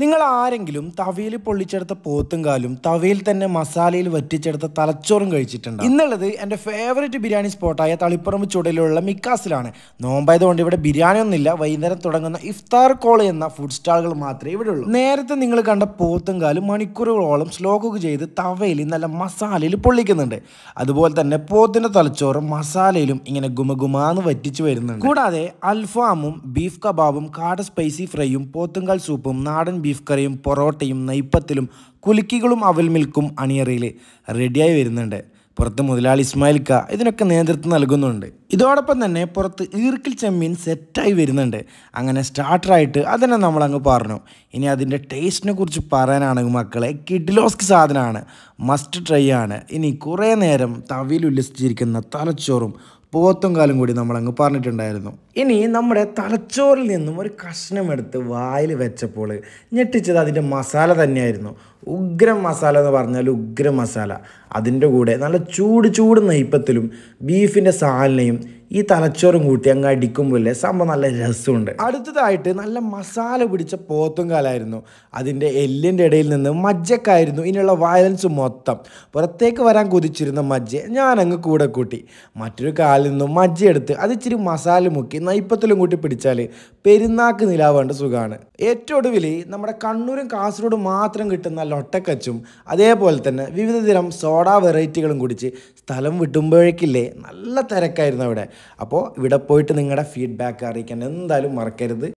നിങ്ങൾ ആരെങ്കിലും തവയിൽ പൊള്ളിച്ചെടുത്ത പോത്തും കാലും തവയിൽ തന്നെ മസാലയിൽ വറ്റിച്ചെടുത്ത തലച്ചോറും കഴിച്ചിട്ടുണ്ട് ഇന്നുള്ളത് എൻ്റെ ഫേവറേറ്റ് ബിരിയാണി സ്പോട്ടായ തളിപ്പറമ്പ് ചുടലിലുള്ള മിക്കാസിലാണ് നോമ്പായതുകൊണ്ട് ഇവിടെ ബിരിയാണി ഒന്നുമില്ല വൈകുന്നേരം തുടങ്ങുന്ന ഇഫ്താർ കോൾ എന്ന ഫുഡ് സ്റ്റാളുകൾ മാത്രമേ ഇവിടെ ഉള്ളൂ നേരത്തെ നിങ്ങൾ കണ്ട പോത്തും കാലും മണിക്കൂറുകളോളം സ്ലോ കുക്ക് ചെയ്ത് തവയിൽ നല്ല മസാലയിൽ പൊള്ളിക്കുന്നുണ്ട് അതുപോലെ തന്നെ പോത്തിൻ്റെ തലച്ചോറും മസാലയിലും ഇങ്ങനെ ഗുമഗുമാന്ന് വറ്റിച്ച് വരുന്നുണ്ട് കൂടാതെ അൽഫാമും ബീഫ് കബാബും കാട സ്പൈസി ഫ്രൈയും പോത്തുംകാൽ സൂപ്പും നാടൻ ബീഫ് ബീഫ് കറിയും പൊറോട്ടയും നെയ്പ്പത്തിലും കുലുക്കികളും അവൽ മിൽക്കും അണിയറയിൽ റെഡിയായി വരുന്നുണ്ട് പുറത്ത് മുതലാളി ഇസ്മായിൽ ക ഇതിനൊക്കെ നേതൃത്വം നൽകുന്നുണ്ട് ഇതോടൊപ്പം തന്നെ പുറത്ത് ഈർക്കിൽ ചെമ്മീൻ സെറ്റായി വരുന്നുണ്ട് അങ്ങനെ സ്റ്റാർട്ടറായിട്ട് അതിനെ നമ്മളങ്ങ് പറഞ്ഞു ഇനി അതിൻ്റെ ടേസ്റ്റിനെ കുറിച്ച് പറയാനാണെങ്കിൽ മക്കളെ കിഡ്ലോസ്ക് സാധനമാണ് മസ്റ്റ് ട്രൈ ആണ് ഇനി കുറേ നേരം തവിയിൽ ഉല്ലസിച്ചിരിക്കുന്ന തലച്ചോറും പോത്തും കാലം കൂടി നമ്മളങ്ങ് പറഞ്ഞിട്ടുണ്ടായിരുന്നു ഇനി നമ്മുടെ തലച്ചോറിൽ നിന്നും ഒരു കഷ്ണം എടുത്ത് വായിൽ വെച്ചപ്പോൾ ഞെട്ടിച്ചത് അതിൻ്റെ മസാല തന്നെയായിരുന്നു ഉഗ്രം മസാല എന്ന് പറഞ്ഞാൽ ഉഗ്രം മസാല അതിൻ്റെ കൂടെ നല്ല ചൂട് ചൂട് നെയ്പ്പത്തിലും ബീഫിൻ്റെ സാലിനെയും ഈ തലച്ചോറും കൂട്ടി അങ്ങ് അടിക്കുമ്പോഴേ സംഭവം നല്ല രസമുണ്ട് അടുത്തതായിട്ട് നല്ല മസാല പിടിച്ച പോത്തും കാലായിരുന്നു അതിൻ്റെ എല്ലിൻ്റെ ഇടയിൽ നിന്ന് മജ്ജക്കായിരുന്നു ഇനിയുള്ള വയലൻസ് മൊത്തം പുറത്തേക്ക് വരാൻ കുതിച്ചിരുന്ന മജ്ജ ഞാൻ അങ്ങ് കൂടെ കൂട്ടി മറ്റൊരു കാലിൽ നിന്നും മജ്ജ എടുത്ത് അത് ഇച്ചിരി മസാല മുക്കി നൈപ്പത്തിലും കൂട്ടി പിടിച്ചാൽ പെരുന്നാക്ക് നിലാവേണ്ട സുഖമാണ് ഏറ്റവും ഒടുവിൽ നമ്മുടെ കണ്ണൂരും കാസർഗോഡും മാത്രം കിട്ടുന്ന ലൊട്ടക്കച്ചും അതേപോലെ തന്നെ വിവിധ തരം സോഡ വെറൈറ്റികളും കുടിച്ച് സ്ഥലം വിട്ടുമ്പോഴേക്കില്ലേ നല്ല തിരക്കായിരുന്നു അവിടെ അപ്പോൾ ഇവിടെ പോയിട്ട് നിങ്ങളുടെ ഫീഡ്ബാക്ക് അറിയിക്കാൻ എന്തായാലും മറക്കരുത്